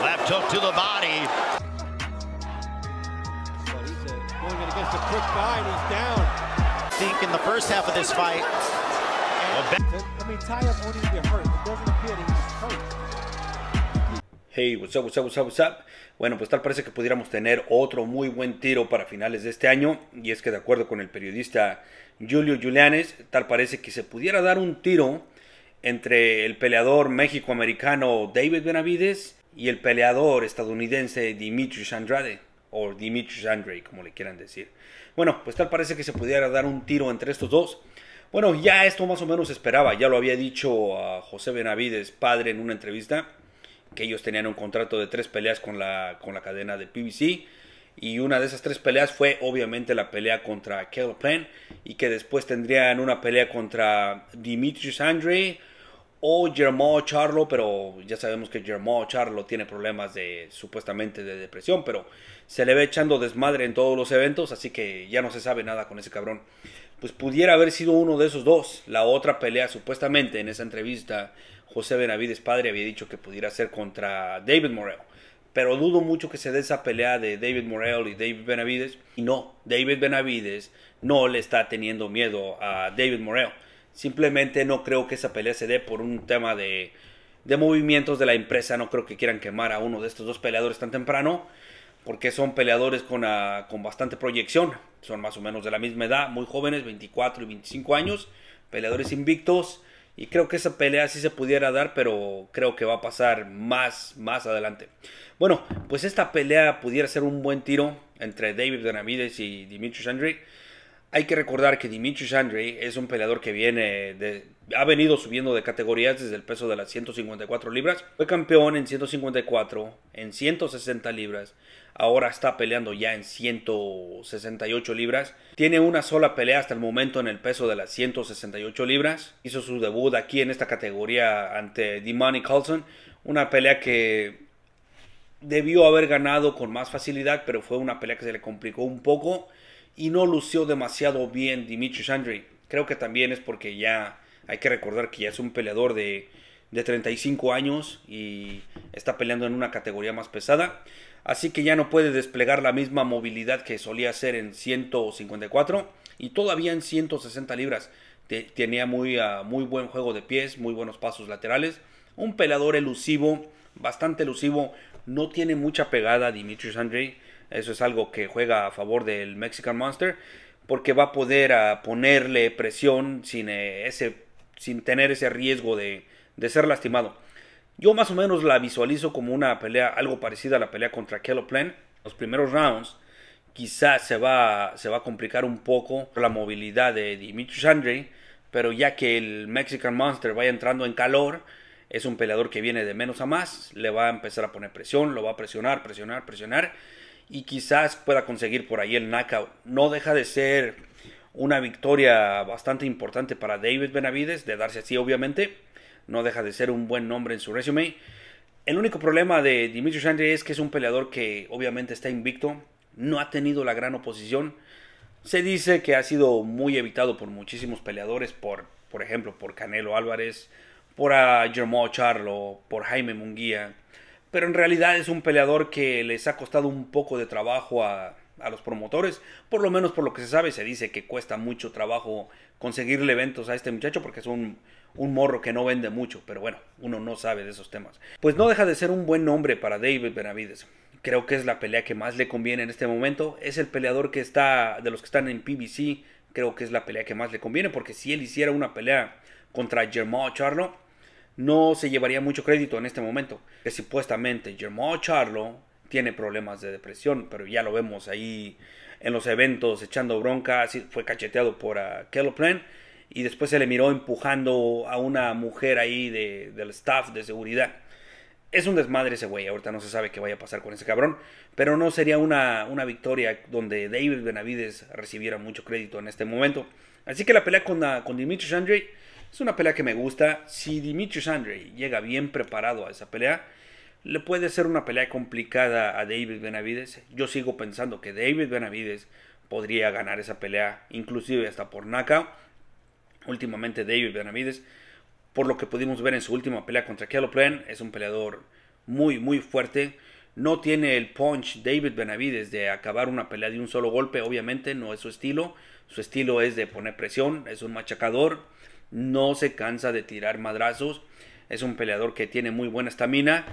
Left to the body. Hey, what's up, what's up, what's up, what's up? Bueno, pues tal parece que pudiéramos tener otro muy buen tiro para finales de este año, y es que de acuerdo con el periodista Julio Julianes, tal parece que se pudiera dar un tiro entre el peleador México-americano David Benavides y el peleador estadounidense Dimitris Andrade, o Dimitris Andrade, como le quieran decir. Bueno, pues tal parece que se pudiera dar un tiro entre estos dos. Bueno, ya esto más o menos esperaba, ya lo había dicho a José Benavides, padre, en una entrevista, que ellos tenían un contrato de tres peleas con la, con la cadena de PBC, y una de esas tres peleas fue obviamente la pelea contra Caleb Penn, y que después tendrían una pelea contra Dimitris Andrade, o Germán Charlo, pero ya sabemos que Germán Charlo tiene problemas de supuestamente de depresión, pero se le ve echando desmadre en todos los eventos, así que ya no se sabe nada con ese cabrón. Pues pudiera haber sido uno de esos dos. La otra pelea, supuestamente en esa entrevista, José Benavides padre había dicho que pudiera ser contra David Morel. Pero dudo mucho que se dé esa pelea de David Morel y David Benavides. Y no, David Benavides no le está teniendo miedo a David Morel Simplemente no creo que esa pelea se dé por un tema de, movimientos de la empresa. No creo que quieran quemar a uno de estos dos peleadores tan temprano. Porque son peleadores con, ah, bastante proyección. Son más o menos de la misma edad, muy jóvenes, 24 y 25 años. Peleadores invictos. Y creo que esa pelea sí se pudiera dar, pero creo que va a pasar más, más adelante. Bueno, pues esta pelea pudiera ser un buen tiro entre David Benavides y Dimitri Shandrick. Hay que recordar que Dimitri Andrei es un peleador que viene de, ha venido subiendo de categorías desde el peso de las 154 libras. Fue campeón en 154, en 160 libras. Ahora está peleando ya en 168 libras. Tiene una sola pelea hasta el momento en el peso de las 168 libras. Hizo su debut aquí en esta categoría ante Dimani Carlson. Una pelea que debió haber ganado con más facilidad, pero fue una pelea que se le complicó un poco y no lució demasiado bien Dimitri Shandry. Creo que también es porque ya hay que recordar que ya es un peleador de, de 35 años y está peleando en una categoría más pesada. Así que ya no puede desplegar la misma movilidad que solía hacer en 154 y todavía en 160 libras. tenía muy, ah, muy buen juego de pies, muy buenos pasos laterales. Un peleador elusivo, bastante elusivo. No tiene mucha pegada Dimitri Sandry eso es algo que juega a favor del Mexican Monster porque va a poder ah, ponerle presión sin, eh, ese, sin tener ese riesgo de, ser lastimado. Yo más o menos la visualizo como una pelea algo parecida a la pelea contra Kelo Plan. Los primeros rounds quizás se va, se va a complicar un poco la movilidad de Dimitri Sandry, pero ya que el Mexican Monster vaya entrando en calor, es un peleador que viene de menos a más, le va a empezar a poner presión, lo va a presionar, presionar, presionar y quizás pueda conseguir por ahí el knockout. No deja de ser una victoria bastante importante para David Benavides, de darse así obviamente. No deja de ser un buen nombre en su resume. El único problema de Dimitri Sandri es que es un peleador que obviamente está invicto, no ha tenido la gran oposición. Se dice que ha sido muy evitado por muchísimos peleadores, por, por ejemplo, por Canelo Álvarez, por Germán Charlo, por Jaime Munguía, pero en realidad es un peleador que les ha costado un poco de trabajo a, los promotores, por lo menos por lo que se sabe, se dice que cuesta mucho trabajo conseguirle eventos a este muchacho porque es un, un morro que no vende mucho, pero bueno, uno no sabe de esos temas. Pues no deja de ser un buen nombre para David Benavides. Creo que es la pelea que más le conviene en este momento. Es el peleador que está, de los que están en PBC, creo que es la pelea que más le conviene porque si él hiciera una pelea contra Germán Charlo, no se llevaría mucho crédito en este momento. Que supuestamente Germán Charlo tiene problemas de depresión, pero ya lo vemos ahí en los eventos echando bronca, fue cacheteado por uh, y después se le miró empujando a una mujer ahí de, del staff de seguridad. Es un desmadre ese güey, ahorita no se sabe qué vaya a pasar con ese cabrón, pero no sería una, una victoria donde David Benavides recibiera mucho crédito en este momento. Así que la pelea con, Dimitri Sandry es una pelea que me gusta. Si Dimitrius Andre llega bien preparado a esa pelea, le puede ser una pelea complicada a David Benavides. Yo sigo pensando que David Benavides podría ganar esa pelea, inclusive hasta por knockout. Últimamente David Benavides, por lo que pudimos ver en su última pelea contra Kialo Plan, es un peleador muy, muy fuerte. No tiene el punch David Benavides de acabar una pelea de un solo golpe, obviamente, no es su estilo. Su estilo es de poner presión, es un machacador, no se cansa de tirar madrazos. Es un peleador que tiene muy buena estamina.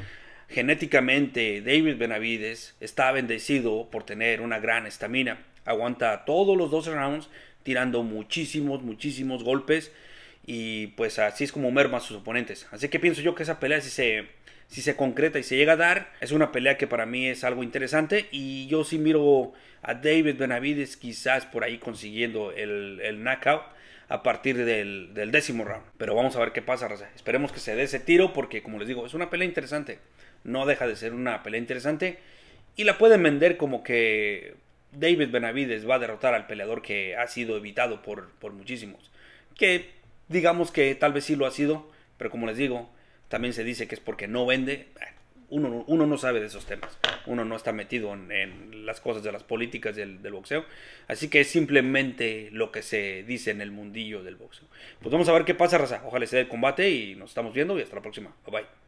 Genéticamente, David Benavides está bendecido por tener una gran estamina. Aguanta todos los 12 rounds tirando muchísimos, muchísimos golpes. Y pues así es como merma a sus oponentes. Así que pienso yo que esa pelea, si se, si se concreta y se llega a dar, es una pelea que para mí es algo interesante. Y yo sí miro a David Benavides quizás por ahí consiguiendo el, el knockout a partir del, décimo round. Pero vamos a ver qué pasa, Raza. Esperemos que se dé ese tiro porque, como les digo, es una pelea interesante. No deja de ser una pelea interesante. Y la pueden vender como que David Benavides va a derrotar al peleador que ha sido evitado por, por muchísimos. Que digamos que tal vez sí lo ha sido, pero como les digo, también se dice que es porque no vende uno, no sabe de esos temas, uno no está metido en, las cosas de las políticas del, del, boxeo, así que es simplemente lo que se dice en el mundillo del boxeo. Pues vamos a ver qué pasa, raza. Ojalá sea el combate y nos estamos viendo y hasta la próxima. Bye bye.